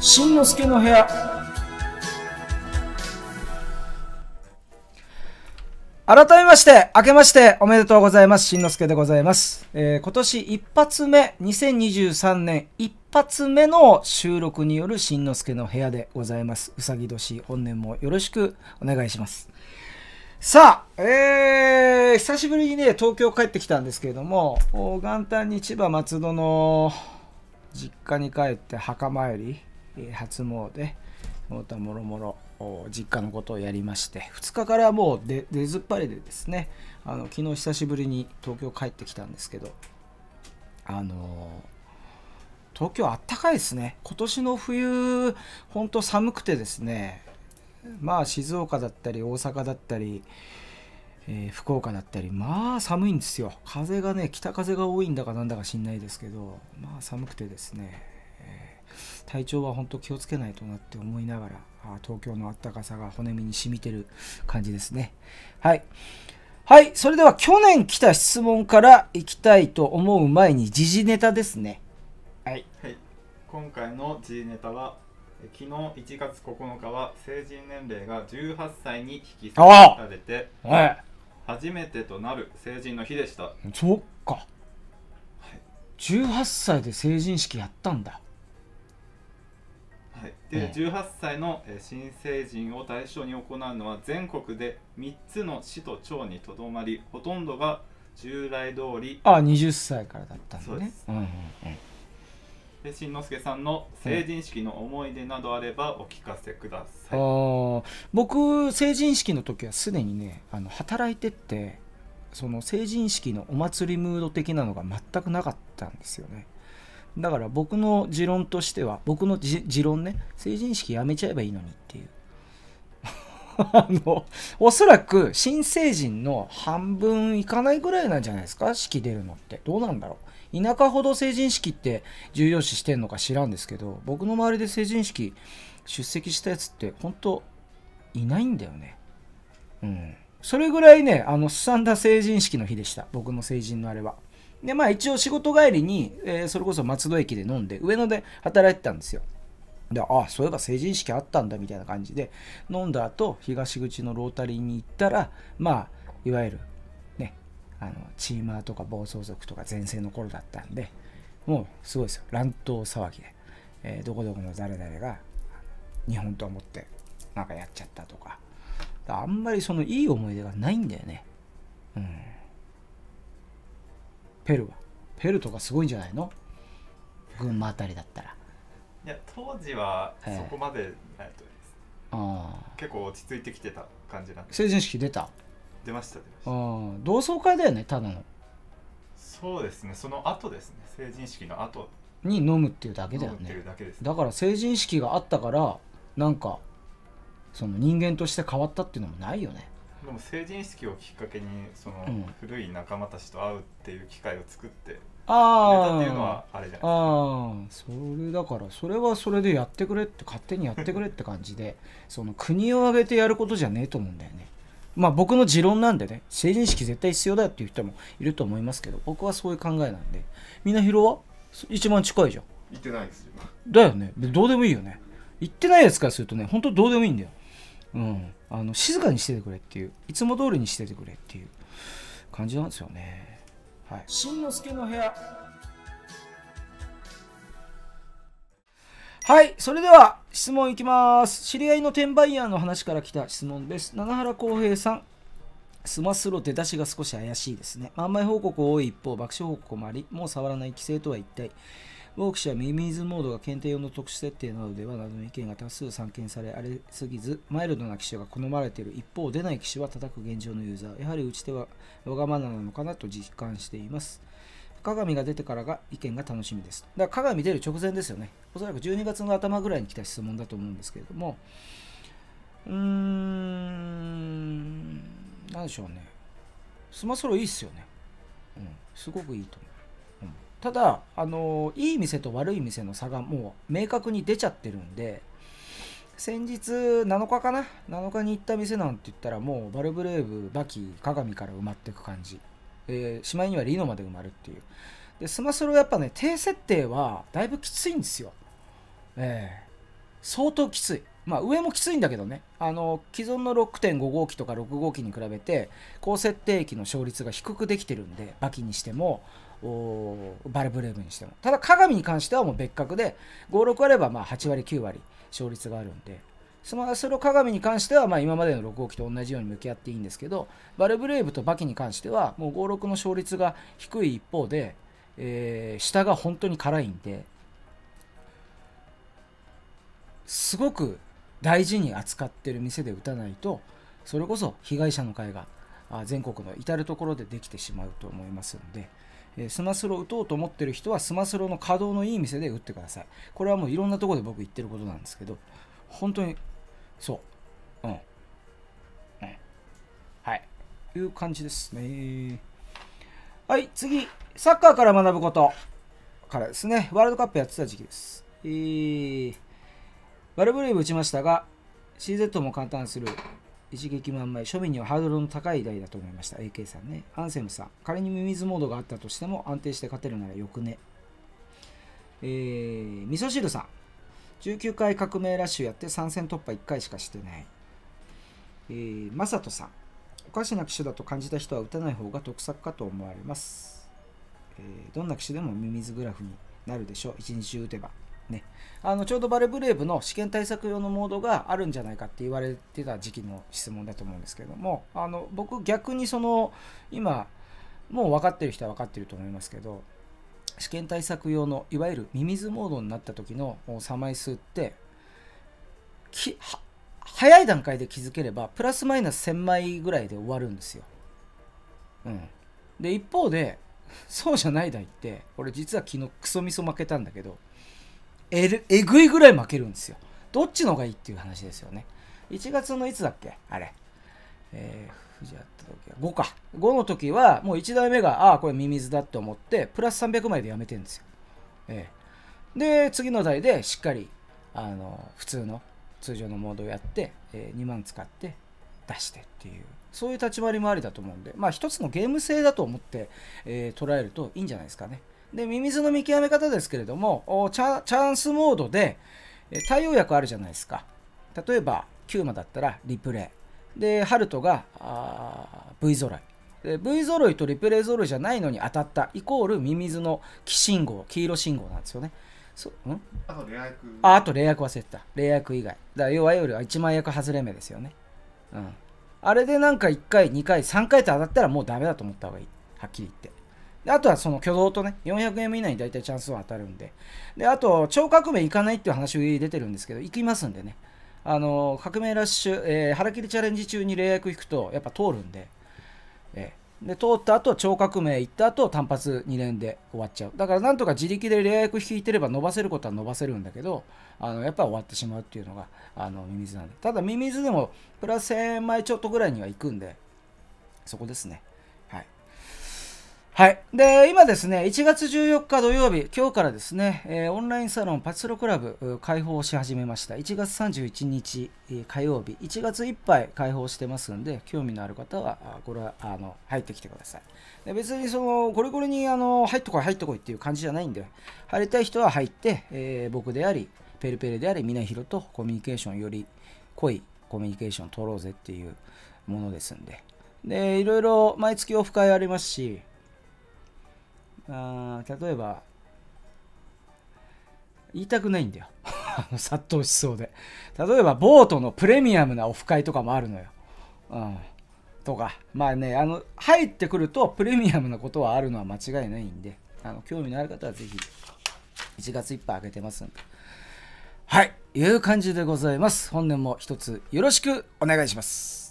しんのすけの部屋改めまして、明けましておめでとうございます。しんのすけでございます。えー、今年一発目、2023年一発目の収録によるしんのすけの部屋でございます。うさぎ年、本年もよろしくお願いします。さあ、えー、久しぶりにね、東京帰ってきたんですけれども、元旦に千葉松戸の実家に帰って墓参り初詣もろもろ実家のことをやりまして2日からもう出ずっぱりでですねあの昨日久しぶりに東京帰ってきたんですけどあのー、東京あったかいですね今年の冬ほんと寒くてですねまあ静岡だったり大阪だったり、えー、福岡だったりまあ寒いんですよ風がね北風が多いんだかなんだか知んないですけどまあ寒くてですね体調は本当気をつけないとなって思いながら、あ東京の暖かさが骨身に染みてる感じですね。はい。はい。それでは去年来た質問からいきたいと思う前に、時事ネタですね。はい。はい、今回の時事ネタは、昨日1月9日は成人年齢が18歳に引き下げられて、はい、初めてとなる成人の日でした。そっか。はい、18歳で成人式やったんだ。で18歳の新成人を対象に行うのは全国で3つの市と町にとどまりほとんどが従来通りああ20歳からだったんだねそうです、うんうんうんで新之助さんの成人式の思い出などあればお聞かせください、はい、あ僕成人式の時はすでにねあの働いてってその成人式のお祭りムード的なのが全くなかったんですよねだから僕の持論としては、僕の持論ね、成人式やめちゃえばいいのにっていう。あの、おそらく新成人の半分いかないぐらいなんじゃないですか式出るのって。どうなんだろう田舎ほど成人式って重要視してんのか知らんですけど、僕の周りで成人式出席したやつって本当いないんだよね。うん。それぐらいね、あの、すさんだ成人式の日でした。僕の成人のあれは。で、まあ一応仕事帰りに、えー、それこそ松戸駅で飲んで、上野で働いてたんですよ。で、ああ、そういえば成人式あったんだみたいな感じで、飲んだ後、東口のロータリーに行ったら、まあ、いわゆる、ね、あの、チーマーとか暴走族とか前世の頃だったんで、もうすごいですよ。乱闘騒ぎで、えー、どこどこの誰々が、日本と思って、なんかやっちゃったとか。あんまりそのいい思い出がないんだよね。うん。ペルはペルとかすごいんじゃないの群馬あたりだったらいや当時はそこまでないと思います、ああ結構落ち着いてきてた感じなんで成人式出た出ました出ましたあ同窓会だよねただのそうですねその後ですね成人式の後に飲むっていうだけだよねだ、ね、だから成人式があったからなんかその人間として変わったっていうのもないよねでも成人式をきっかけにその古い仲間たちと会うっていう機会を作ってああうあそれだからそれはそれでやってくれって勝手にやってくれって感じで その国を挙げてやることじゃねえと思うんだよねまあ僕の持論なんでね成人式絶対必要だよっていう人もいると思いますけど僕はそういう考えなんでみんなろは一番近いじゃん行ってないですよだよねどうでもいいよね行ってないやつからするとね本当どうでもいいんだようん、あの静かにしててくれっていういつも通りにしててくれっていう感じなんですよね。はい、しんのすけの部屋はい、それでは質問いきます。知り合いの転売ヤーの話から来た質問です。七原浩平さん、スマスロ出だしが少し怪しいですね。販売報告多い一方、爆笑報告もあり、もう触らない規制とは一体。ウォーク氏はミミズモードが検定用の特殊設定などではなどの意見が多数散見され荒れすぎずマイルドな機種が好まれている一方出ない機種は叩く現状のユーザーやはり打ち手はわがままなのかなと実感しています鏡が出てからが意見が楽しみです。だから鏡出る直前ですよね。おそらく12月の頭ぐらいに来た質問だと思うんですけれども、うーん、なんでしょうね。スマソロいいっすよね。うん、すごくいいと思う。ただあのいい店と悪い店の差がもう明確に出ちゃってるんで先日7日かな7日に行った店なんて言ったらもうバルブレーブバキ鏡から埋まっていく感じ、えしまいにはリノまで埋まるっていうでスマスロやっぱね低設定はだいぶきついんですよええー、相当きついまあ上もきついんだけどねあの既存の6.5号機とか6号機に比べて高設定機の勝率が低くできてるんでバキにしてもバルブレーブにしてもただ鏡に関してはもう別格で56あればま8割9割勝率があるんでそのその鏡に関してはま今までの6号機と同じように向き合っていいんですけどバルブレーブとバキに関してはもう56の勝率が低い一方で、えー、下が本当に辛いんですごく大事に扱ってる店で打たないとそれこそ被害者の会が全国の至る所でできてしまうと思いますので。えスマスロ打とうと思ってる人はスマスロの稼働のいい店で打ってください。これはもういろんなとこで僕言ってることなんですけど、本当に、そう。うん。うん、はい。いう感じですね。はい、次。サッカーから学ぶことからですね。ワールドカップやってた時期です。えー、バルブレイブ打ちましたが、CZ も簡単する一撃満枚庶民にはハードルの高い台だと思いました AK さんねアンセムさん仮にミミズモードがあったとしても安定して勝てるならよくねえー、味噌汁さん19回革命ラッシュやって3戦突破1回しかしてないえー、マサトさんおかしな機種だと感じた人は打たない方が得策かと思われます、えー、どんな機種でもミミズグラフになるでしょう一日中打てばね、あのちょうどバルブレーブの試験対策用のモードがあるんじゃないかって言われてた時期の質問だと思うんですけれどもあの僕逆にその今もう分かってる人は分かってると思いますけど試験対策用のいわゆるミミズモードになった時のサマイ数って早い段階で気づければプラスマイナス1000枚ぐらいで終わるんですよ。うん、で一方でそうじゃない台って俺実は昨日クソミソ負けたんだけどえるえぐいぐらい負けるんですよ。どっちのがいいっていう話ですよね。1月のいつだっけあれ。えー、富士った時は5か。5の時は、もう1台目が、ああ、これミミズだって思って、プラス300枚でやめてるんですよ。えー、で、次の台でしっかり、あの、普通の、通常のモードをやって、えー、2万使って出してっていう、そういう立ち回りもありだと思うんで、まあ一つのゲーム性だと思って、えー、捉えるといいんじゃないですかね。で、ミミズの見極め方ですけれども、チャチャンスモードで、対応薬あるじゃないですか。例えば、キューマだったらリプレイ。で、ハルトがあ V 揃い。で V ロいとリプレイロいじゃないのに当たったイコールミミズの黄信号、黄色信号なんですよね。そうんあと霊薬ああと霊薬忘れてた霊薬以外だ弱いよりは1万薬外れ目ですよねうんあれでなんか1回2回3回と当たったらもうダメだと思った方がいいはっきり言ってであとはその挙動とね、400円以内に大体チャンスは当たるんで。で、あと、超革命行かないっていう話出てるんですけど、行きますんでね。あの、革命ラッシュ、えー、腹切りチャレンジ中に霊薬引くと、やっぱ通るんで。えーで通った後超革命行った後単発2連で終わっちゃうだからなんとか自力で霊薬引いてれば伸ばせることは伸ばせるんだけどあのやっぱ終わってしまうっていうのがあのミミズなんでただミミズでもプラス1000枚ちょっとぐらいには行くんでそこですねはい。で、今ですね、1月14日土曜日、今日からですね、えー、オンラインサロンパチスロクラブ開放し始めました。1月31日火曜日、1月いっぱい開放してますんで、興味のある方は、これは、あの、入ってきてください。で別に、その、これこれに、あの、入ってこい、入ってこいっていう感じじゃないんで、入りたい人は入って、えー、僕であり、ペルペルであり、みなひろとコミュニケーションより濃いコミュニケーション取ろうぜっていうものですんで。で、いろいろ毎月オフ会ありますし、あ例えば、言いたくないんだよ。殺到しそうで。例えば、ボートのプレミアムなオフ会とかもあるのよ。うん。とか、まあね、あの、入ってくるとプレミアムなことはあるのは間違いないんで、あの、興味のある方は是非1月いっぱい開けてますんで。はい、いう感じでございます。本年も一つよろしくお願いします。